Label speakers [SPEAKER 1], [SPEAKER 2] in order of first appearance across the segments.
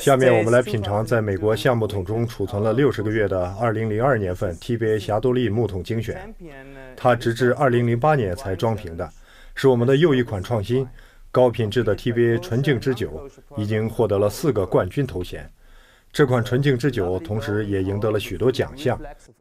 [SPEAKER 1] 下面我们来品尝在美国橡木桶中储存了六十个月的二零零二年份 TBA 霞多丽木桶精选，它直至二零零八年才装瓶的，是我们的又一款创新高品质的 TBA 纯净之酒，已经获得了四个冠军头衔。这款纯净之酒同时也赢得了许多奖项，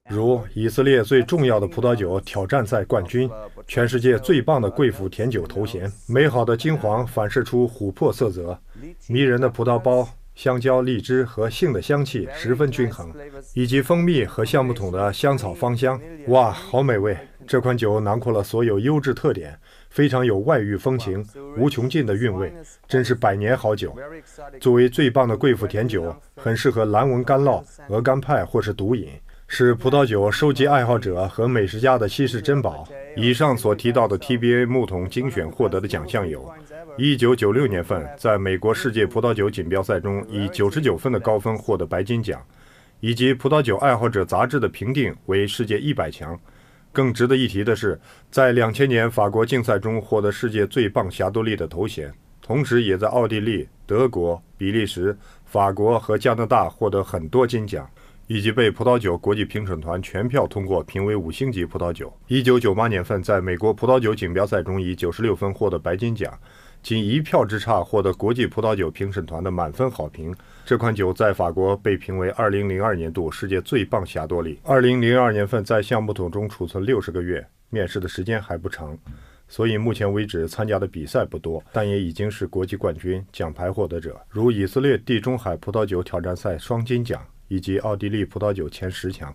[SPEAKER 1] 如以色列最重要的葡萄酒挑战赛冠军，全世界最棒的贵腐甜酒头衔。美好的金黄反射出琥珀色泽，迷人的葡萄包。香蕉、荔枝和杏的香气十分均衡，以及蜂蜜和橡木桶的香草芳香。哇，好美味！这款酒囊括了所有优质特点，非常有外域风情，无穷尽的韵味，真是百年好酒。作为最棒的贵妇甜酒，很适合蓝纹干酪、鹅肝派或是独饮。是葡萄酒收集爱好者和美食家的稀世珍宝。以上所提到的 TBA 木桶精选获得的奖项有：一九九六年份在美国世界葡萄酒锦标赛中以九十九分的高分获得白金奖，以及《葡萄酒爱好者》杂志的评定为世界一百强。更值得一提的是，在两千年法国竞赛中获得世界最棒霞多丽的头衔，同时也在奥地利、德国、比利时、法国和加拿大获得很多金奖。以及被葡萄酒国际评审团全票通过，评为五星级葡萄酒。一九九八年份在美国葡萄酒锦标赛中以九十六分获得白金奖，仅一票之差获得国际葡萄酒评审团的满分好评。这款酒在法国被评为二零零二年度世界最棒霞多丽。二零零二年份在橡木桶中储存六十个月，面试的时间还不长，所以目前为止参加的比赛不多，但也已经是国际冠军奖牌获得者，如以色列
[SPEAKER 2] 地中海葡萄酒挑战赛双金奖。以及奥地利葡萄酒前十强。